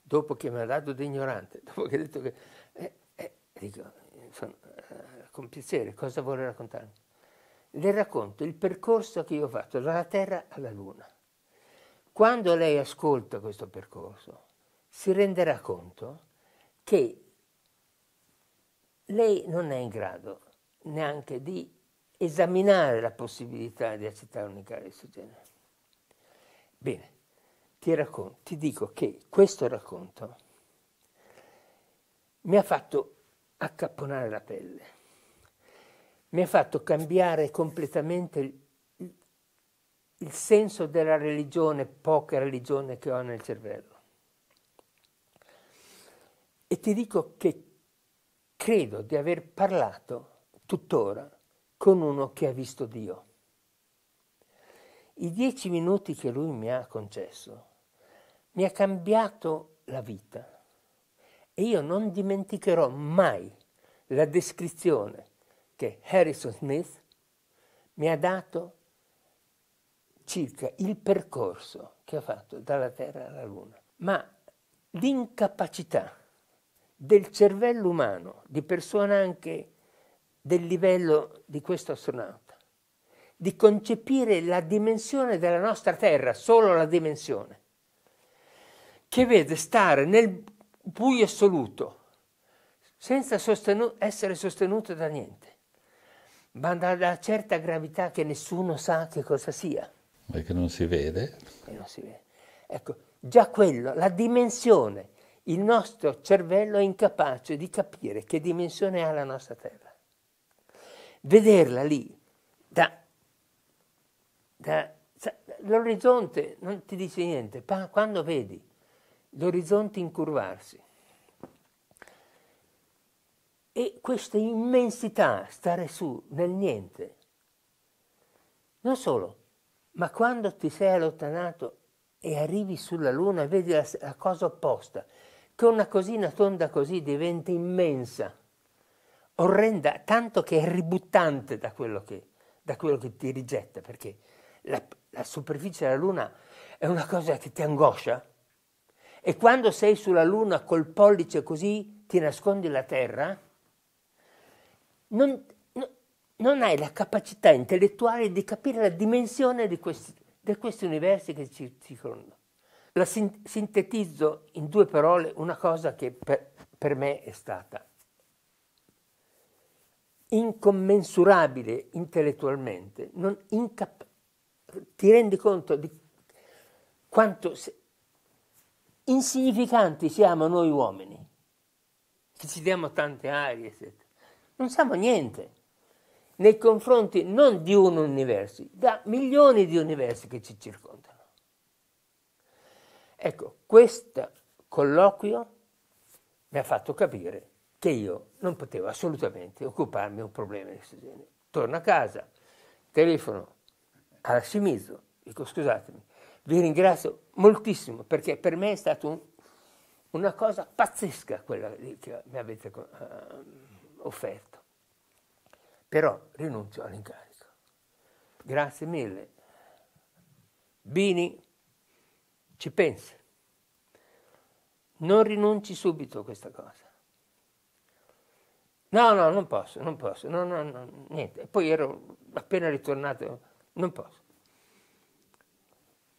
S1: Dopo che mi ha dato d'ignorante, dopo che ha detto che... Eh, eh, dico, insomma, eh, con piacere, cosa vuole raccontarmi? Le racconto il percorso che io ho fatto dalla Terra alla Luna. Quando lei ascolta questo percorso, si renderà conto che lei non è in grado neanche di esaminare la possibilità di accettare un incarico di questo genere. Bene, ti, racconto, ti dico che questo racconto mi ha fatto accapponare la pelle. Mi ha fatto cambiare completamente il, il senso della religione, poca religione che ho nel cervello. E ti dico che credo di aver parlato tuttora con uno che ha visto Dio. I dieci minuti che lui mi ha concesso mi ha cambiato la vita. E io non dimenticherò mai la descrizione che Harrison Smith mi ha dato circa il percorso che ha fatto dalla Terra alla Luna. Ma l'incapacità del cervello umano, di persone anche del livello di questo astronauta, di concepire la dimensione della nostra Terra, solo la dimensione, che vede stare nel buio assoluto, senza sostenu- essere sostenuto da niente, ma da una certa gravità che nessuno sa che cosa sia.
S2: E che non si vede.
S1: E non si vede. Ecco, già quello, la dimensione, il nostro cervello è incapace di capire che dimensione ha la nostra Terra. Vederla lì, da, da, dall'orizzonte, non ti dice niente, quando vedi l'orizzonte incurvarsi. E questa immensità, stare su nel niente. Non solo, ma quando ti sei allontanato e arrivi sulla Luna, vedi la, la cosa opposta, che una cosina tonda così diventa immensa, orrenda, tanto che è ributtante da quello che, da quello che ti rigetta, perché la, la superficie della Luna è una cosa che ti angoscia, e quando sei sulla Luna col pollice così ti nascondi la Terra, non, non hai la capacità intellettuale di capire la dimensione di questi, di questi universi che ci circondano. La sin sintetizzo in due parole una cosa che per, per me è stata incommensurabile intellettualmente, non ti rendi conto di quanto se, insignificanti siamo noi uomini, che ci diamo tante arie, eccetera. Non siamo niente nei confronti non di un universo, da milioni di universi che ci circondano. Ecco, questo colloquio mi ha fatto capire che io non potevo assolutamente occuparmi di un problema di questo genere. Torno a casa, telefono alla Shimizu, dico scusatemi, vi ringrazio moltissimo perché per me è stata un, una cosa pazzesca quella che mi avete uh, offerto. Però rinuncio all'incarico. Grazie mille. Bini, ci pensa. Non rinunci subito a questa cosa. No, no, non posso, non posso, no, no, no, niente. poi ero appena ritornato, non posso.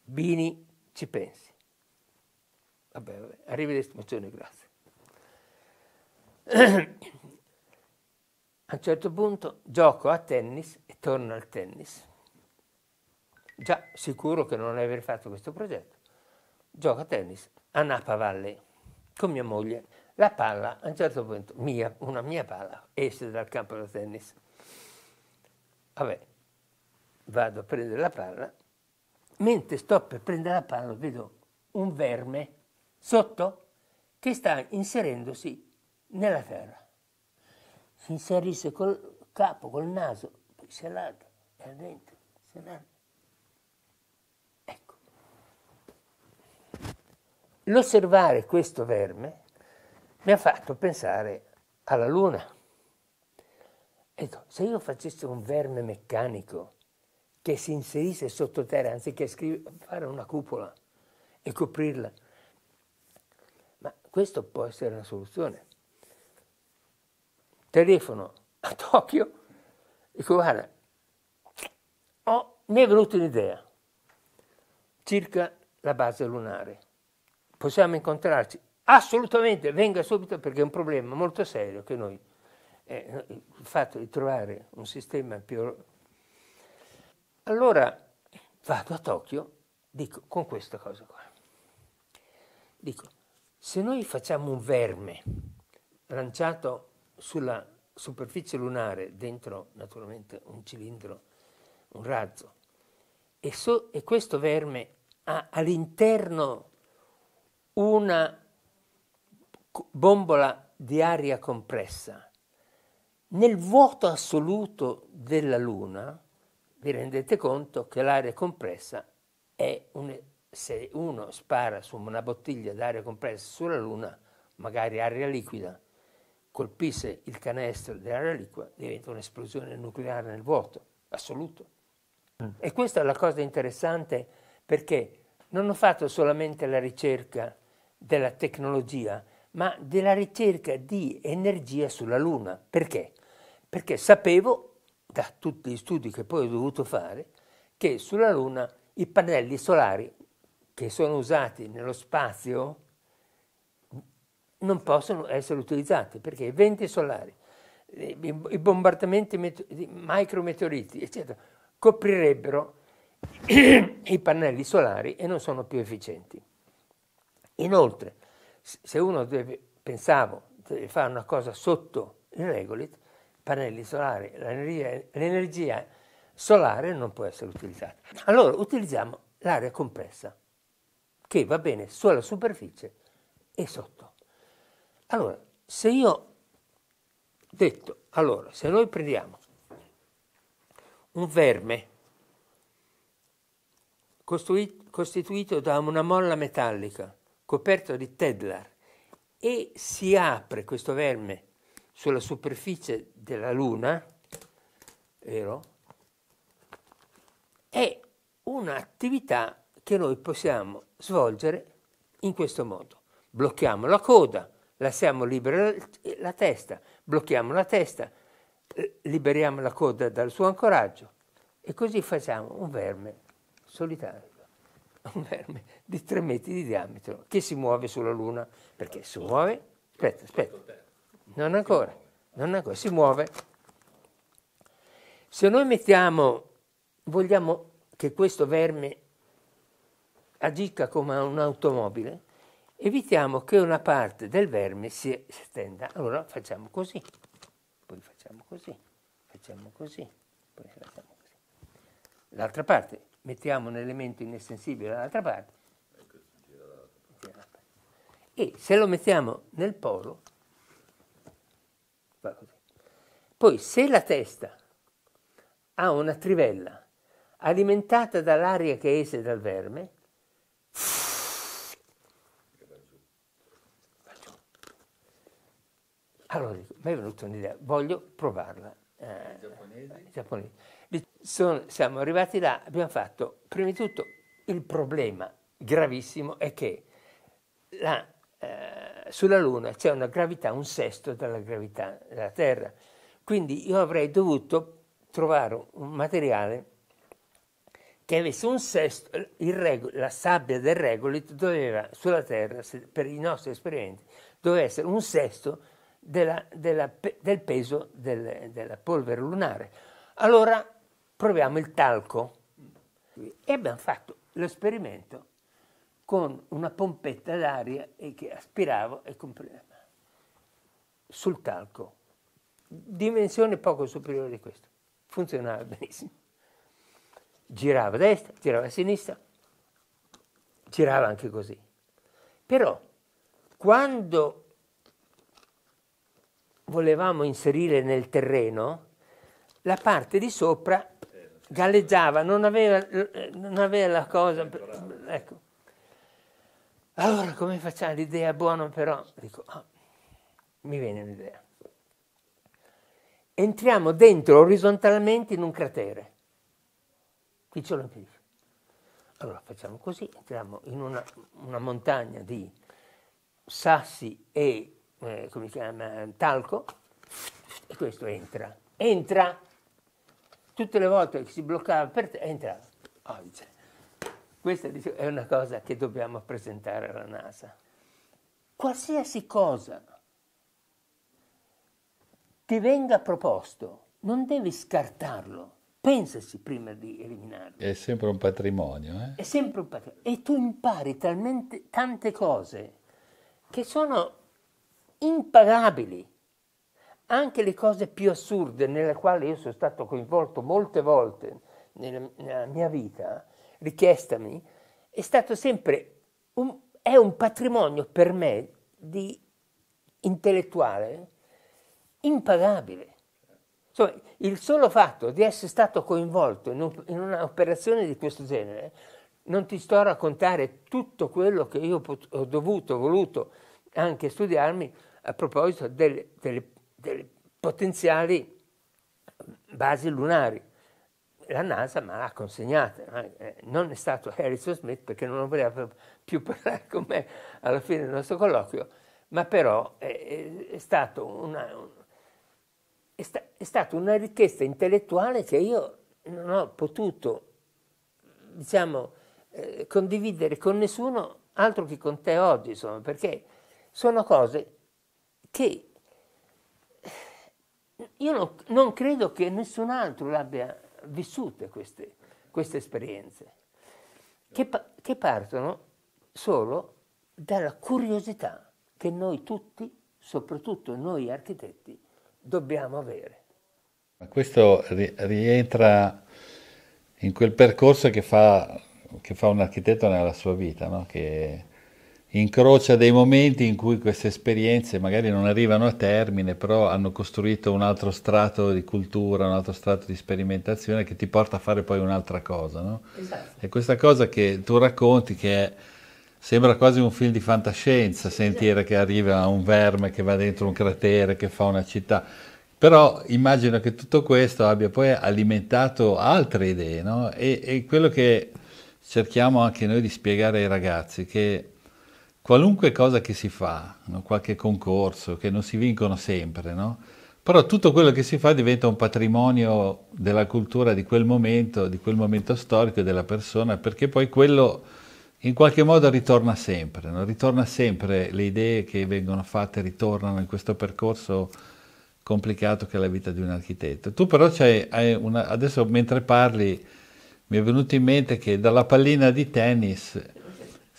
S1: Bini ci pensi. Vabbè, vabbè arrivederci, buongiorno, grazie. A un certo punto gioco a tennis e torno al tennis. Già sicuro che non aver fatto questo progetto. Gioco a tennis a Napa Valley con mia moglie. La palla, a un certo punto, mia, una mia palla, esce dal campo da tennis. Vabbè, vado a prendere la palla, mentre sto per prendere la palla vedo un verme sotto che sta inserendosi nella terra. Si inserisce col capo, col naso, poi si allarga, è dentro, si allarga. Ecco. L'osservare questo verme mi ha fatto pensare alla luna. Ecco, se io facessi un verme meccanico, che si inserisse sottoterra anziché scrive, fare una cupola e coprirla. Ma questo può essere una soluzione. Telefono a Tokyo, e dico guarda, oh, mi è venuta un'idea circa la base lunare. Possiamo incontrarci? Assolutamente, venga subito perché è un problema molto serio che noi, eh, il fatto di trovare un sistema più allora vado a Tokyo, dico con questa cosa qua, dico se noi facciamo un verme lanciato sulla superficie lunare, dentro naturalmente un cilindro, un razzo, e, so, e questo verme ha all'interno una bombola di aria compressa, nel vuoto assoluto della Luna, vi rendete conto che l'aria compressa è un, se uno spara su una bottiglia d'aria compressa sulla Luna, magari aria liquida, colpisse il canestro dell'aria liquida, diventa un'esplosione nucleare nel vuoto, assoluto. Mm. E questa è la cosa interessante perché non ho fatto solamente la ricerca della tecnologia, ma della ricerca di energia sulla Luna. Perché? Perché sapevo da tutti gli studi che poi ho dovuto fare, che sulla Luna i pannelli solari che sono usati nello spazio non possono essere utilizzati perché i venti solari, i bombardamenti di micrometeoriti, eccetera, coprirebbero <clears throat> i pannelli solari e non sono più efficienti. Inoltre, se uno deve, pensavo, deve fare una cosa sotto il regolit, pannelli solari, l'energia solare non può essere utilizzata. Allora utilizziamo l'aria compressa, che va bene sulla superficie e sotto. Allora, se io ho detto, allora, se noi prendiamo un verme costituito da una molla metallica coperta di Tedlar e si apre questo verme sulla superficie della Luna, vero? È un'attività che noi possiamo svolgere in questo modo. Blocchiamo la coda, lasciamo libera la eh, testa, blocchiamo la testa, eh, liberiamo la coda dal suo ancoraggio e così facciamo un verme solitario, <laughs> un verme di 3 metri di diametro che si muove sulla Luna, perché si muove, aspetta, aspetta, non ancora, non ancora, si muove. Se noi mettiamo, vogliamo che questo verme agisca come un'automobile, evitiamo che una parte del verme si estenda. Allora facciamo così, poi facciamo così, facciamo così, poi facciamo così. L'altra parte, mettiamo un elemento innessensibile dall'altra parte. E se lo mettiamo nel polo, Va così. Poi se la testa ha una trivella alimentata dall'aria che esce dal verme, Allora dico, mi è venuta un'idea, voglio provarla. Eh, giapponesi? giapponesi. Sono, siamo arrivati là, abbiamo fatto, prima di tutto, il problema gravissimo è che la eh, sulla Luna c'è una gravità, un sesto della gravità della Terra. Quindi io avrei dovuto trovare un materiale che avesse un sesto, regolo, la sabbia del regolit doveva, sulla Terra, se, per i nostri esperimenti, doveva essere un sesto della, della, del peso del, della polvere lunare. Allora proviamo il talco e abbiamo fatto l'esperimento con una pompetta d'aria e che aspiravo e comprimeva sul talco. Dimensione poco superiore di questo. Funzionava benissimo. Girava a destra, girava a sinistra, girava anche così. Però quando volevamo inserire nel terreno, la parte di sopra galleggiava, non aveva, eh, non aveva la cosa... Ecco. Allora come facciamo? L'idea buona però, dico, ah, mi viene un'idea. Entriamo dentro orizzontalmente in un cratere. Qui ce lo impedisce. Allora facciamo così, entriamo in una, una montagna di sassi e, eh, come si chiama, talco, e questo entra. Entra! Tutte le volte che si bloccava per te, entrava. Oh, dice, questa è una cosa che dobbiamo presentare alla NASA. Qualsiasi cosa ti venga proposto, non devi scartarlo, pensaci prima di eliminarlo.
S2: È sempre un patrimonio. Eh?
S1: È sempre un patrimonio. E tu impari talmente tante cose che sono impagabili. Anche le cose più assurde, nella quale io sono stato coinvolto molte volte nella, nella mia vita, richiestami, è stato sempre un, è un patrimonio per me di intellettuale impagabile. Insomma, il solo fatto di essere stato coinvolto in, un, in un'operazione di questo genere, non ti sto a raccontare tutto quello che io pot- ho dovuto, voluto anche studiarmi a proposito delle, delle, delle potenziali basi lunari la NASA me l'ha consegnata, eh, eh, non è stato Harrison Smith perché non voleva più parlare con me alla fine del nostro colloquio, ma però è, è, stato una, è, sta, è stata una richiesta intellettuale che io non ho potuto diciamo, eh, condividere con nessuno altro che con te oggi, insomma, perché sono cose che io non, non credo che nessun altro l'abbia vissute queste, queste esperienze, che, che partono solo dalla curiosità che noi tutti, soprattutto noi architetti, dobbiamo avere.
S2: Questo rientra in quel percorso che fa, che fa un architetto nella sua vita, no? che incrocia dei momenti in cui queste esperienze magari non arrivano a termine, però hanno costruito un altro strato di cultura, un altro strato di sperimentazione che ti porta a fare poi un'altra cosa. No? Esatto. E questa cosa che tu racconti che è, sembra quasi un film di fantascienza, sentire esatto. che arriva un verme che va dentro un cratere, che fa una città. Però immagino che tutto questo abbia poi alimentato altre idee, no? e, e quello che cerchiamo anche noi di spiegare ai ragazzi, che qualunque cosa che si fa, no? qualche concorso, che non si vincono sempre, no? però tutto quello che si fa diventa un patrimonio della cultura di quel momento, di quel momento storico e della persona, perché poi quello in qualche modo ritorna sempre, no? ritorna sempre, le idee che vengono fatte ritornano in questo percorso complicato che è la vita di un architetto. Tu però c'hai, una, adesso mentre parli mi è venuto in mente che dalla pallina di tennis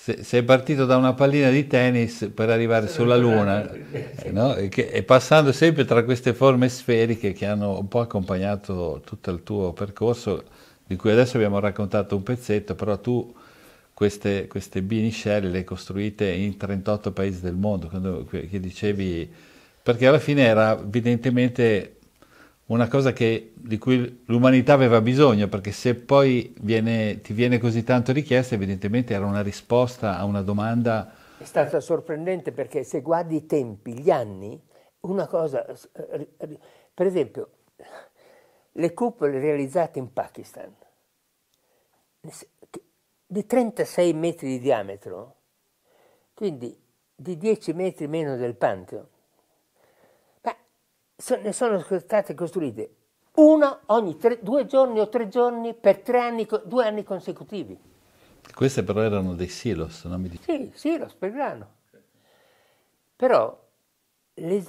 S2: se, sei partito da una pallina di tennis per arrivare sì, sulla Luna, eh, sì. no? e, che, e, passando sempre tra queste forme sferiche che hanno un po' accompagnato tutto il tuo percorso, di cui adesso abbiamo raccontato un pezzetto, però tu queste, queste biniscelle le hai costruite in 38 paesi del mondo, quando, che dicevi, perché alla fine era evidentemente una cosa che, di cui l'umanità aveva bisogno, perché se poi viene, ti viene così tanto richiesta, evidentemente era una risposta a una domanda.
S1: È stata sorprendente perché se guardi i tempi, gli anni, una cosa, eh, per esempio, le cupole realizzate in Pakistan di 36 metri di diametro, quindi di 10 metri meno del Pantheon, ne sono state costruite una ogni tre, due giorni o tre giorni per tre anni, due anni consecutivi.
S2: Queste però erano dei silos, non mi dici?
S1: Sì, silos per grano. Però la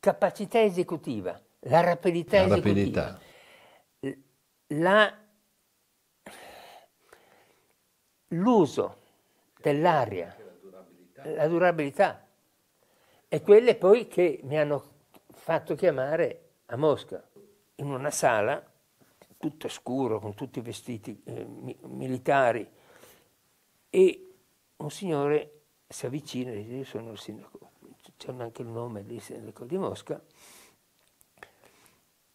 S1: capacità esecutiva, la rapidità la esecutiva, rapidità. l'uso dell'aria, la durabilità, è quelle poi che mi hanno fatto chiamare a Mosca, in una sala, tutta scuro, con tutti i vestiti eh, militari, e un signore si avvicina e dice, io sono il sindaco, c'è anche il nome di sindaco di Mosca,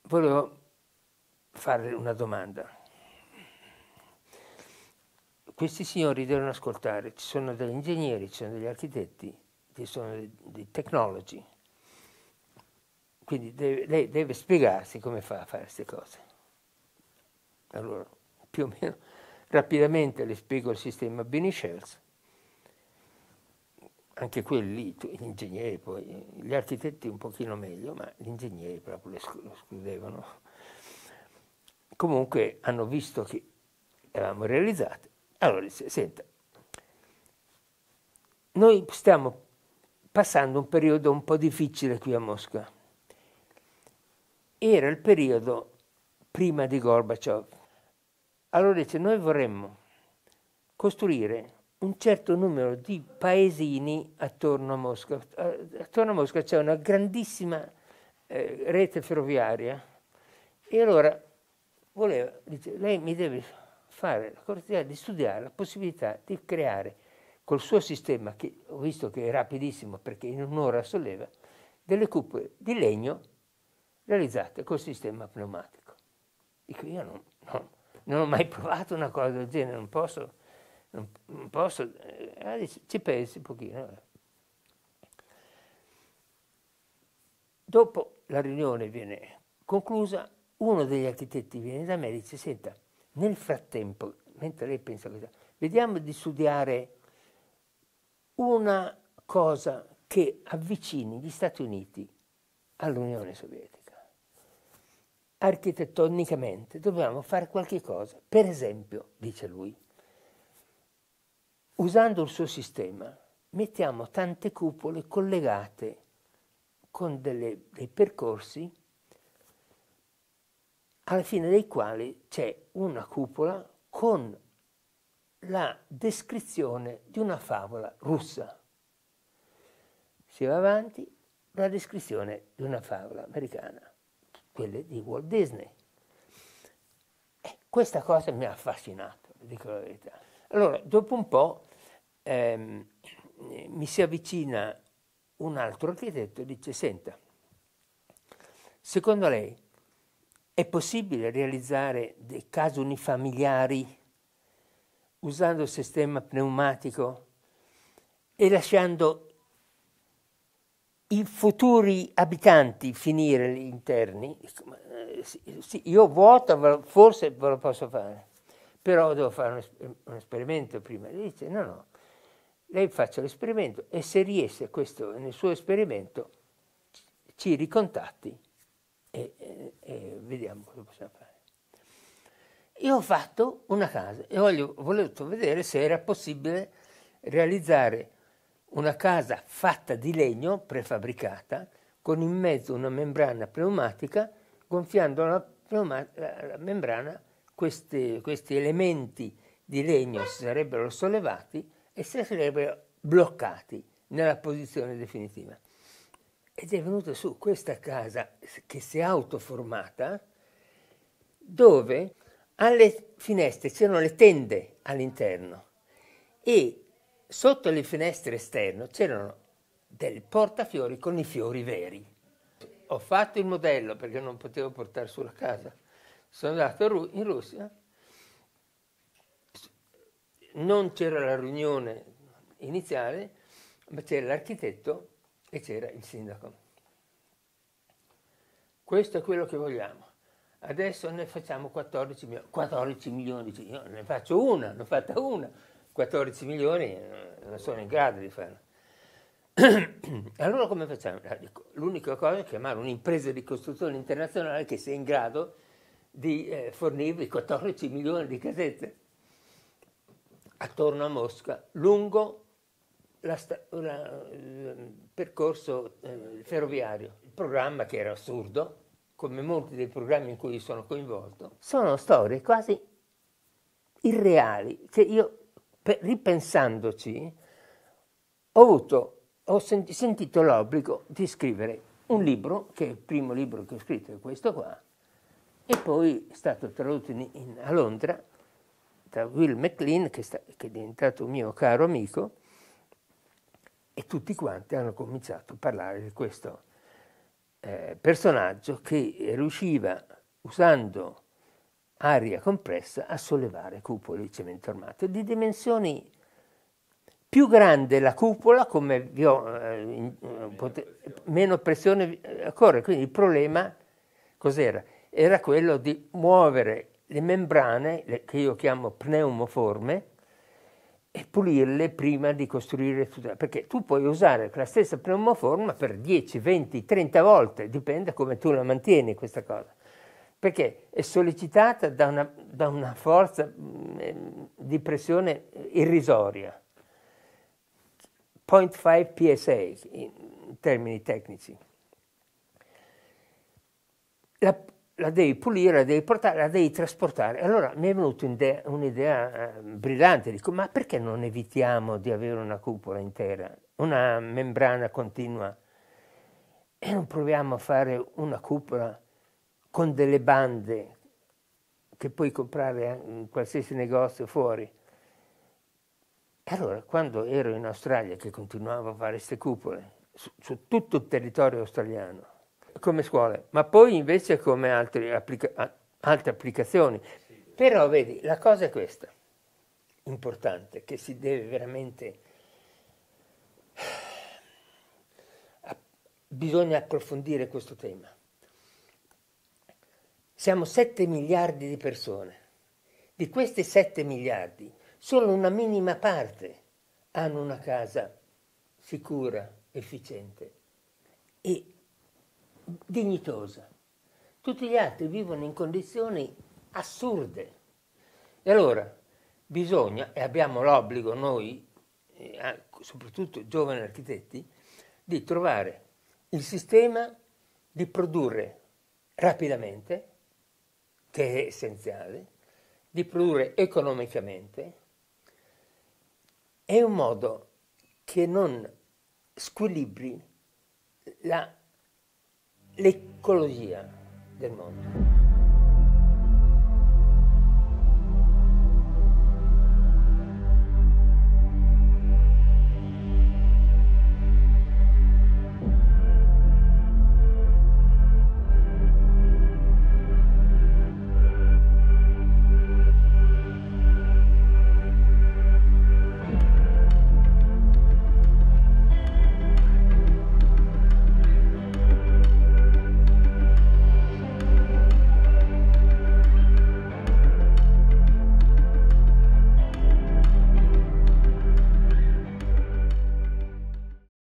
S1: volevo fare una domanda. Questi signori devono ascoltare, ci sono degli ingegneri, ci sono degli architetti, ci sono dei technology, quindi deve, lei deve spiegarsi come fa a fare queste cose. Allora, più o meno rapidamente le spiego il sistema Bini Scherz, anche quelli, gli ingegneri poi, gli architetti un pochino meglio, ma gli ingegneri proprio lo escludevano. Comunque hanno visto che eravamo realizzati. Allora disse, senta, noi stiamo passando un periodo un po' difficile qui a Mosca era il periodo prima di Gorbaciov. Allora dice, noi vorremmo costruire un certo numero di paesini attorno a Mosca. Eh, attorno a Mosca c'è una grandissima eh, rete ferroviaria e allora voleva, dice, lei mi deve fare la cortesia di studiare la possibilità di creare col suo sistema, che ho visto che è rapidissimo perché in un'ora solleva, delle cuppe di legno realizzate col sistema pneumatico. Dico, io non, non, non ho mai <laughs> provato una cosa del genere, non posso, non, non posso, eh, ah, ci pensi un pochino. Eh. Dopo la riunione viene conclusa, uno degli architetti viene da me e dice, senta, nel frattempo, mentre lei pensa a questa, vediamo di studiare una cosa che avvicini gli Stati Uniti all'Unione Sovietica architettonicamente dobbiamo fare qualche cosa. Per esempio, dice lui, usando il suo sistema, mettiamo tante cupole collegate con delle, dei percorsi alla fine dei quali c'è una cupola con la descrizione di una favola russa. Si va avanti, la descrizione di una favola americana quelle di Walt Disney. E questa cosa mi ha affascinato, dico la verità. Allora, dopo un po' ehm, mi si avvicina un altro architetto e dice, senta, secondo lei è possibile realizzare dei casi unifamiliari usando il sistema pneumatico e lasciando i futuri abitanti finire gli interni, eh, io vuoto forse ve lo posso fare, però devo fare un esperimento prima. Lei dice no, no, lei faccia l'esperimento e se riesce questo nel suo esperimento ci ricontatti e, e, e vediamo cosa possiamo fare. Io ho fatto una casa e voglio, volevo vedere se era possibile realizzare una casa fatta di legno prefabbricata con in mezzo una membrana pneumatica, gonfiando la, pneuma la membrana questi, questi elementi di legno si sarebbero sollevati e si sarebbero bloccati nella posizione definitiva. Ed è venuta su questa casa che si è autoformata, dove alle finestre c'erano le tende all'interno e Sotto le finestre esterne c'erano del portafiori con i fiori veri. Ho fatto il modello perché non potevo portare sulla casa. Sono andato in Russia, non c'era la riunione iniziale, ma c'era l'architetto e c'era il sindaco. Questo è quello che vogliamo. Adesso ne facciamo 14 milioni, 14 milioni, io ne faccio una, ne ho fatta una, 14 milioni eh, non sono in grado di farlo. <clears throat> Allora come facciamo? Ah, L'unica cosa è chiamare un'impresa di costruzione internazionale che sia in grado di eh, fornirvi 14 milioni di casette attorno a Mosca, lungo la la, il eh, percorso eh, ferroviario. Il programma che era assurdo, come molti dei programmi in cui sono coinvolto, sono storie quasi irreali, che cioè, io ripensandoci, ho, avuto, ho sentito l'obbligo di scrivere un libro, che è il primo libro che ho scritto, è questo qua, e poi è stato tradotto in, in, a Londra da Will MacLean, che, sta, che è diventato mio caro amico, e tutti quanti hanno cominciato a parlare di questo eh, personaggio che riusciva, usando aria compressa a sollevare cupole di cemento armato di dimensioni più grande la cupola, come vi ho, eh, in, eh, pote, meno pressione eh, occorre. Quindi il problema cos'era? Era quello di muovere le membrane, le, che io chiamo pneumoforme, e pulirle prima di costruire tutto. perché tu puoi usare la stessa pneumoforma per 10, 20, 30 volte, dipende come tu la mantieni questa cosa perché è sollecitata da una, da una forza mm, eh, di pressione irrisoria. 0.5 PSA in termini tecnici. La, la, devi pulire, la devi portare, la devi trasportare. Allora mi è venuta un'idea eh, brillante, dico ma perché non evitiamo di avere una cupola intera, una membrana continua e non proviamo a fare una cupola con delle bande che puoi comprare in qualsiasi negozio fuori. allora, quando ero in Australia, che continuavo a fare queste cupole su, su tutto il territorio australiano, come scuole, ma poi invece come altre, applica- altre applicazioni. Però vedi, la cosa è questa, importante, che si deve veramente... <sighs> Bisogna approfondire questo tema. Siamo 7 miliardi di persone. Di questi 7 miliardi, solo una minima parte hanno una casa sicura, efficiente e dignitosa. Tutti gli altri vivono in condizioni assurde. E allora bisogna, e abbiamo l'obbligo noi, eh, soprattutto giovani architetti, di trovare il sistema di produrre rapidamente che è essenziale, di produrre economicamente, è un modo che non squilibri l'ecologia del mondo.